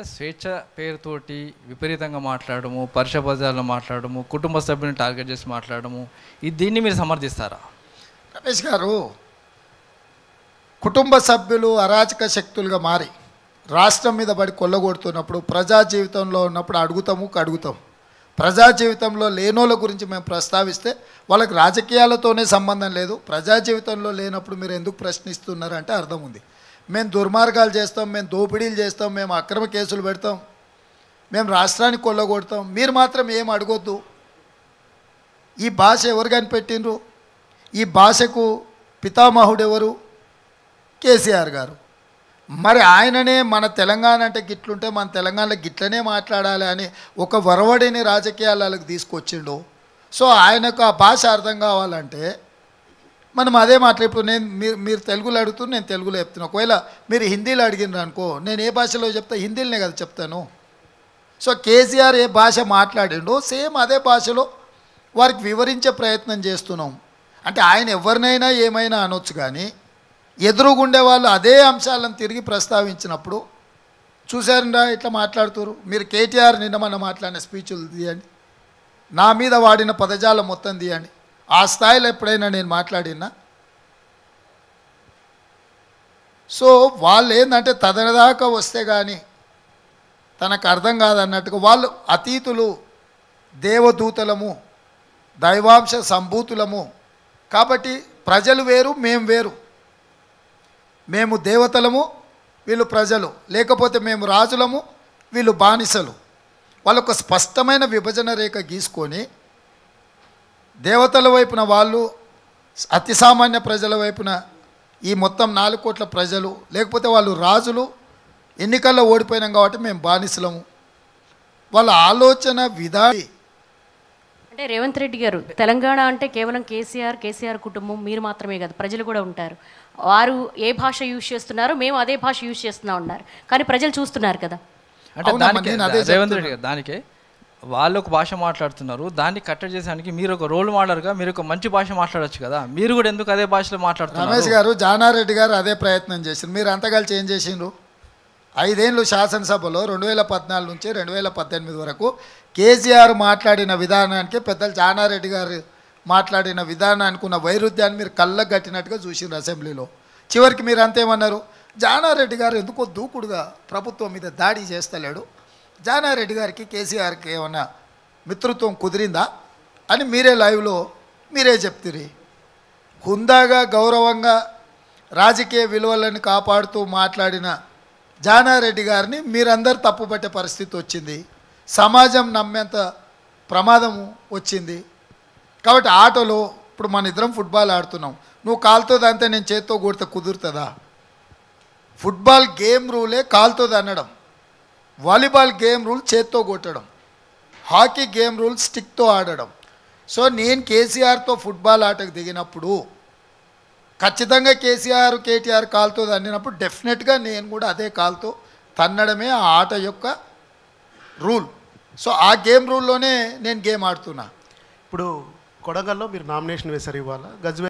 అంటే స్వేచ్ఛ పేరుతోటి విపరీతంగా మాట్లాడము పరుష బజార్లో మాట్లాడము కుటుంబ సభ్యులను టార్గెట్ చేసి మాట్లాడము ఈ దీన్ని మీరు సమర్థిస్తారా రమేష్ గారు కుటుంబ సభ్యులు అరాచక శక్తులుగా మారి రాష్ట్రం మీద పడి కొల్లగొడుతున్నప్పుడు ప్రజా జీవితంలో ఉన్నప్పుడు అడుగుతాము కడుగుతాం ప్రజా జీవితంలో లేనోళ్ళ గురించి మేము ప్రస్తావిస్తే వాళ్ళకి రాజకీయాలతోనే సంబంధం లేదు ప్రజా జీవితంలో లేనప్పుడు మీరు ఎందుకు ప్రశ్నిస్తున్నారంటే అర్థం ఉంది మేము దుర్మార్గాలు చేస్తాం మేము దోపిడీలు చేస్తాం మేము అక్రమ కేసులు పెడతాం మేము రాష్ట్రానికి కొల్లగొడతాం మీరు మాత్రం ఏం అడగొద్దు ఈ భాష ఎవరు కనిపెట్టినరు ఈ భాషకు పితామహుడు ఎవరు కేసీఆర్ గారు మరి ఆయననే మన తెలంగాణ అంటే గిట్లుంటే మన తెలంగాణలో గిట్లనే మాట్లాడాలి అని ఒక వరవడిని రాజకీయాలకు తీసుకొచ్చిండు సో ఆయనకు ఆ భాష అర్థం కావాలంటే మనం అదే మాట్లా ఇప్పుడు నేను మీరు మీరు తెలుగులో అడుగుతూ నేను తెలుగులో చెప్తున్నా ఒకవేళ మీరు హిందీలో అడిగినారు అనుకో నేను ఏ భాషలో చెప్తా హిందీలోనే కదా చెప్తాను సో కేసీఆర్ ఏ భాష మాట్లాడిండో సేమ్ అదే భాషలో వారికి వివరించే ప్రయత్నం చేస్తున్నాం అంటే ఆయన ఎవరినైనా ఏమైనా అనొచ్చు కానీ ఎదురుగుండే వాళ్ళు అదే అంశాలను తిరిగి ప్రస్తావించినప్పుడు చూశారండా ఇట్లా మాట్లాడుతారు మీరు కేటీఆర్ నిన్న మన మాట్లాడిన స్పీచ్లు తీయండి నా మీద వాడిన పదజాలం మొత్తం తీయండి ఆ స్థాయిలో ఎప్పుడైనా నేను మాట్లాడినా సో వాళ్ళు ఏంటంటే తదనదాకా వస్తే కానీ తనకు అర్థం కాదన్నట్టుగా వాళ్ళు అతీతులు దేవదూతలము దైవాంశ సంభూతులము కాబట్టి ప్రజలు వేరు మేము వేరు మేము దేవతలము వీళ్ళు ప్రజలు లేకపోతే మేము రాజులము వీళ్ళు బానిసలు వాళ్ళొక స్పష్టమైన విభజన రేఖ గీసుకొని దేవతల వైపున వాళ్ళు అతి సామాన్య ప్రజల వైపున ఈ మొత్తం నాలుగు కోట్ల ప్రజలు లేకపోతే వాళ్ళు రాజులు ఎన్నికల్లో ఓడిపోయినాం కాబట్టి మేము బానిసలము వాళ్ళ ఆలోచన విధాని అంటే రేవంత్ రెడ్డి గారు తెలంగాణ అంటే కేవలం కేసీఆర్ కేసీఆర్ కుటుంబం మీరు మాత్రమే కాదు ప్రజలు కూడా ఉంటారు వారు ఏ భాష యూజ్ చేస్తున్నారో మేము అదే భాష యూజ్ చేస్తున్నా ఉన్నారు కానీ ప్రజలు చూస్తున్నారు కదా అంటే దానికి దానికే వాళ్ళు ఒక భాష మాట్లాడుతున్నారు దాన్ని కట్టడి చేసానికి మీరు ఒక రోల్ మోడల్గా మీరు ఒక మంచి భాష మాట్లాడచ్చు కదా మీరు కూడా ఎందుకు అదే భాషలో మాట్లాడుతున్నారు రమేష్ గారు జానారెడ్డి గారు అదే ప్రయత్నం చేసింది మీరు అంతా కలిసి ఏం చేసిండ్రు ఐదేళ్ళు శాసనసభలో రెండు వేల పద్నాలుగు నుంచి రెండు వేల పద్దెనిమిది వరకు కేసీఆర్ మాట్లాడిన విధానానికి పెద్దలు జానారెడ్డి గారు మాట్లాడిన విధానానికి ఉన్న వైరుధ్యాన్ని మీరు కళ్ళకు కట్టినట్టుగా చూసిండ్రు అసెంబ్లీలో చివరికి మీరు అంతేమన్నారు జానారెడ్డి గారు ఎందుకో దూకుడుగా ప్రభుత్వం మీద దాడి చేస్తలేడు జానారెడ్డి గారికి కేసీఆర్కి ఏమైనా మిత్రత్వం కుదిరిందా అని మీరే లైవ్లో మీరే చెప్తిరి హుందాగా గౌరవంగా రాజకీయ విలువలను కాపాడుతూ మాట్లాడిన జానారెడ్డి గారిని మీరందరూ తప్పుపట్టే పరిస్థితి వచ్చింది సమాజం నమ్మేంత ప్రమాదము వచ్చింది కాబట్టి ఆటలో ఇప్పుడు మన ఇద్దరం ఫుట్బాల్ ఆడుతున్నాం నువ్వు కాలుతో దాంతో నేను చేత్తో కొడితే కుదురుతుందా ఫుట్బాల్ గేమ్ రూలే కాలుతో దన్నడం వాలీబాల్ గేమ్ రూల్ చేత్తో కొట్టడం హాకీ గేమ్ రూల్ స్టిక్తో ఆడడం సో నేను కేసీఆర్తో ఫుట్బాల్ ఆటకు దిగినప్పుడు ఖచ్చితంగా కేసీఆర్ కేటీఆర్ కాల్తో తన్నినప్పుడు డెఫినెట్గా నేను కూడా అదే కాల్తో తన్నడమే ఆ ఆట యొక్క రూల్ సో ఆ గేమ్ రూల్లోనే నేను గేమ్ ఆడుతున్నా ఇప్పుడు కొడగల్లో మీరు నామినేషన్ వేశారు ఇవాళ గజ్వే